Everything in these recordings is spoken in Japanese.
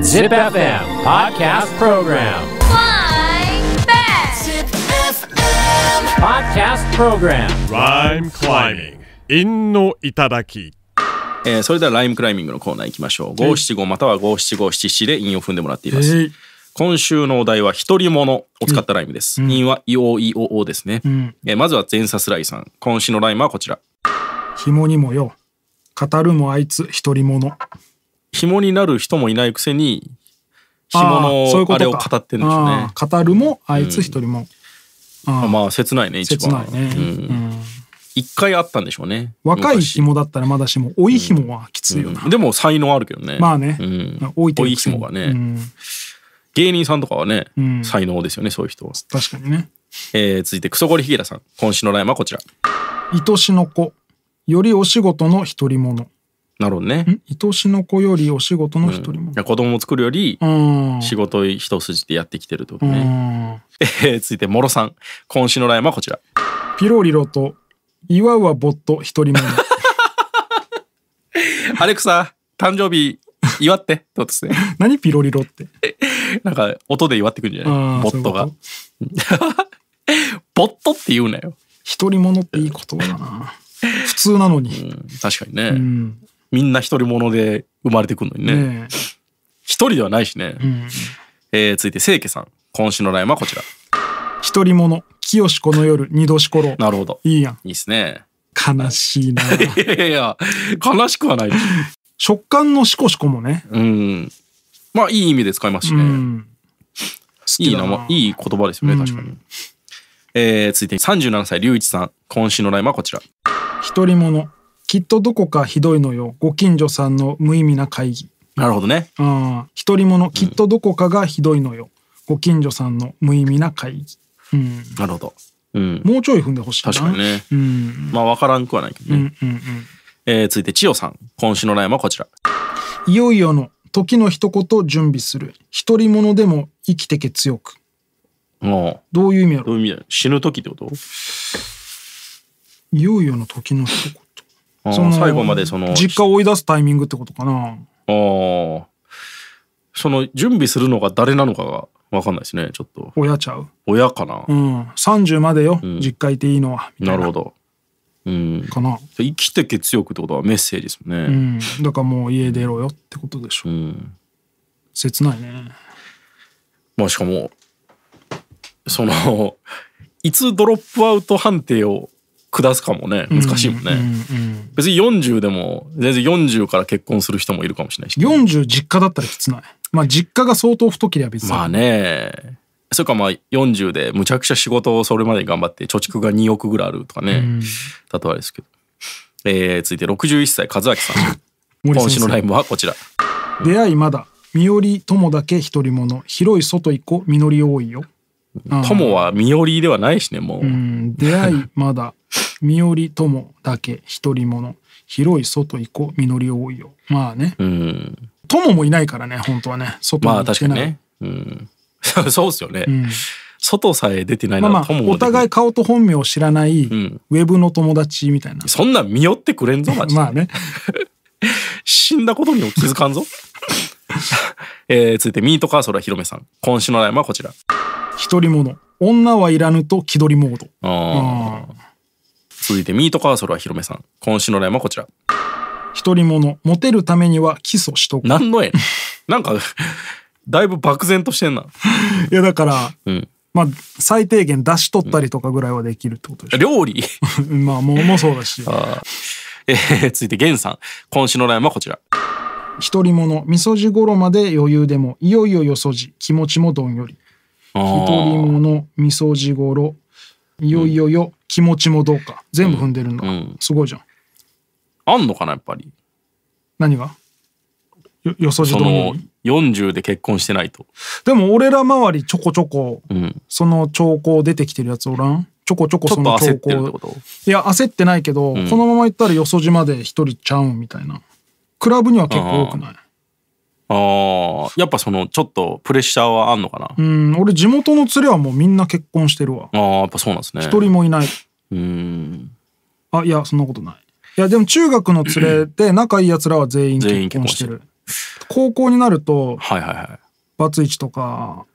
ZipFM Podcast Program Fly Back ZipFM Podcast Program Rhyme Climbing 陰のきえー、それではライムクライミングのコーナー行きましょう。五七五または五七五七七で陰を踏んでもらっています。えー、今週のお題は独り者を使ったライムです。陰、うん、はいお、イオオですね、うん、えー、まずは前冊ライさん。今週のライムはこちら。紐にもよ。語るもあいつ独り者。紐になる人もいないくせに紐のあれを語ってるんでしょうね語るもあいつ一人も、うん、あまあ切ないね一番切ないね、うん一回あったんでしょうね若い紐だったらまだしも老い紐はきついよな、うん、でも才能あるけどねまあね、うん、老いてる紐がね、うん、芸人さんとかはね、才能ですよねそういう人は確かにね、えー、続いてクソゴリヒゲラさん今週のラインはこちら愛しの子よりお仕事の独り者なるほどね。愛しの子よりお仕事の一人も、うん、子供を作るより仕事一筋でやってきてるってことね。えー、続いて、もろさん。今週のラインはこちら。ピロリロと、祝うはぼっと一人も。アレクサ、誕生日祝ってってことですね。何ピロリロって。なんか音で祝ってくんじゃないボットが。ボットって言うなよ。独り者っていい言葉だな。普通なのに。確かにね。うんみんな独り者で生まれてくるのにね。一、人ではないしね。うん、えー、続いて、清家さん。今週のラインはこちら。独り者。清この夜、二度しころ。なるほど。いいやん。いいっすね。悲しいな。いやいや、悲しくはない。食感のしこしこもね。うん。まあ、いい意味で使いますしね。うん、いいな、いい言葉ですよね、確かに。うん、えー、続いて37歳、龍一さん。今週のラインはこちら。独り者、きっとどこかひどいのよご近所さんの無意味な会議なるほどねあ独り者きっとどこかがひどいのよ、ご近所さんの無意味な会議、うん、なるほど、うん、もうちょい踏んでほしいな確かにね、うん、まあ分からんくはないけどね、うんうんうんえー、続いて千代さん今週の悩イはこちらいよいよの時の一言準備する独り者でも生きてけ強くうどういう意味やろう死ぬ時ってこといよいよの時の一言その最後までその実家を追い出すタイミングってことかなああその準備するのが誰なのかが分かんないですねちょっと親ちゃう親かなうん30までよ、うん、実家いていいのはみたいななるほどうんかな生きてけ強くってことはメッセージですもんね、うん、だからもう家出ろよってことでしょ、うん、切ないねまあしかもその いつドロップアウト判定を下すかもね難しいもんね、うんうんうん、別に40でも全然40から結婚する人もいるかもしれないし、ね、40実家だったらきつないまあ実家が相当太けりゃ別にまあねそれかまあ40でむちゃくちゃ仕事をそれまで頑張って貯蓄が2億ぐらいあるとかね、うん、例えばですけど、えー、続いて61歳和明さん 今週のライブはこちら出会いまだ身寄り友だけ独り者広い外行こ実り多いよ友は身寄りではないしねもう、う出会いまだ身寄り友だけ独り者広い外行こう実り多いよまあね、うん、友もいないからね本当はね外もまあ確かにね、うん、そうっすよね、うん、外さえ出てないなら、まあ、お互い顔と本名を知らない、ウェブの友達みたいなそんな見寄ってくれんぞ マジでまあね 死んだことにも気づかんぞえ続いてミートカーソルはひろめさん今週のライムはこちら独り者女はいらぬと気取りモードああ続いてミートカーソルは広めさん今週のラインはこちら独り者モテるためには基礎しとく何の絵 なんかだいぶ漠然としてんな いやだから、うん、まあ最低限出し取ったりとかぐらいはできるってことでしょ、料理 まあももそうだしえー、続いてゲンさん今週のラインはこちら独り者みそじ頃まで余裕でもいよいよよそじ気持ちもどんより独り者みそじ頃よいよよ、気持ちもどうか全部踏んでるんだ、すごいじゃんあんのかなやっぱり何がよよそじその40で結婚してないとでも俺ら周りちょこちょこ、その兆候出てきてるやつおらんちょこちょこそのちょ兆っと焦ってるってこ候といや焦ってないけど、このまま行ったらよそじまで一人ちゃうみたいなクラブには結構多くないああ、やっぱそのちょっとプレッシャーはあんのかな。うん、俺地元の連れはもうみんな結婚してるわ。ああ、やっぱそうなんですね。一人もいない。うん。あ、いや、そんなことない。いや、でも中学の連れで仲いい奴らは全員結婚してる。してる高校になると、はいはいはい。バツイチとか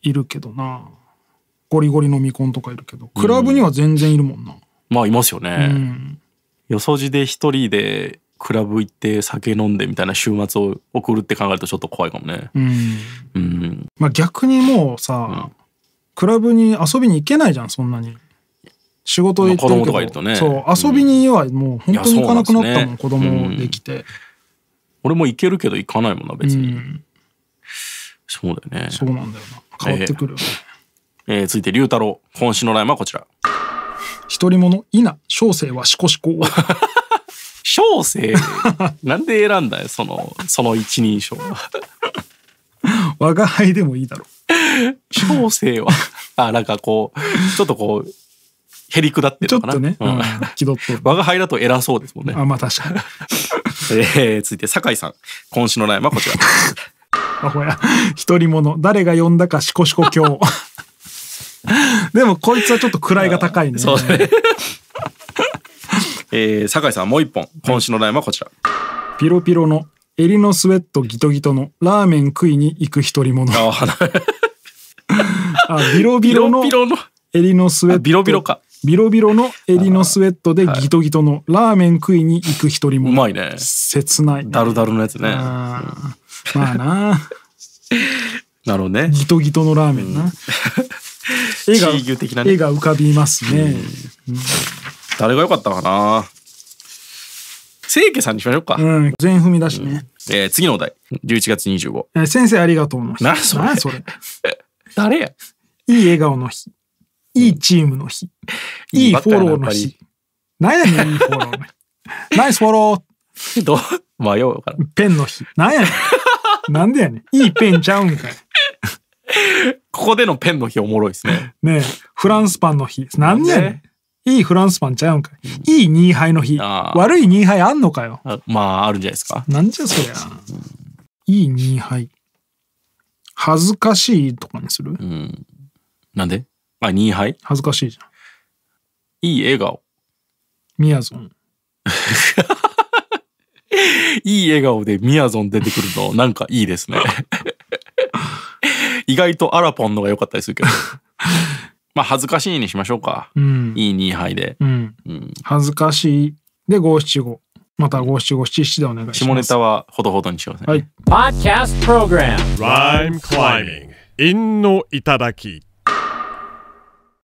いるけどな。ゴリゴリの未婚とかいるけど、クラブには全然いるもんな。ん、まあいますよね。うん、よで一人でクラブ行って酒飲んでみたいな週末を送るって考えるとちょっと怖いかもね。うん。うん、まあ逆にもうさ、うん、クラブに遊びに行けないじゃん、そんなに。仕事行ってるけど、ね、そう遊びにはもう本当に行かなくなったもん、うん、ね、子供できて、うん、俺も行けるけど行かないもんな別に、うん、そうだよねそうなんだよな変わってくるね、えー、えー、続いて龍太郎今週のライブはこちら「独り者稲小生はしこしこ」小生 なんで選んだよそのその一人称は我が輩でもいいだろう小生はあなんかこうちょっとこうへりくだってるのかなちょっとね、うん、気取って我が輩だと偉そうですもんねあまあ確かに、えー、続いて酒井さん今週の悩みはこちらあほ や独り者誰が呼んだかしこしこ今日でもこいつはちょっと位が高いねそうねえー、酒井さんもう一本今週のラインはこちら、はい、ピロピロの襟のスウェットギトギトのラーメン食いに行く独り者ああビロビロの襟のスウェットビロビロかビロビロの襟のスウェットでギトギトのラーメン食いに行く独り者うまいね切ないダルダルのやつねあまあな なるほどねギトギトのラーメンな、うん、絵が絵が浮かびますね、うん誰が良かったかな清家さんにしましょうか。うん、全員踏み出しね。えー次のお題。11月25。えー先生ありがとうの日。なそれそれ。誰やいい笑顔の日。いいチームの日。いいいいフォローの日。何やねん、いいフォローの日。ナイスフォロー。どう迷うから。ペンの日。何やねん。なんでやねん。いいペンちゃうんかい。ここでのペンの日おもろいですね。ねえ、フランスパンの日。何やねん。いいフランスパンちゃうんかい。いい2杯の日。悪い2杯あんのかよ。まあ、あるんじゃないですか。なんじゃそりゃ。いい2杯。恥ずかしいとかにするうん。なんであ、2杯恥ずかしいじゃん。いい笑顔。みやぞん。いい笑顔でみやぞん出てくるの、なんかいいですね。意外とアラポンのが良かったりするけど。まあ恥ずかしいにしましょうか。うん、いい2杯で、うん。うん。恥ずかしいで五七五。また五七五七七でお願いします。下ネタはほどほどにしよう。だはい。Podcast Program Rhyme Climbing 陰の頂き。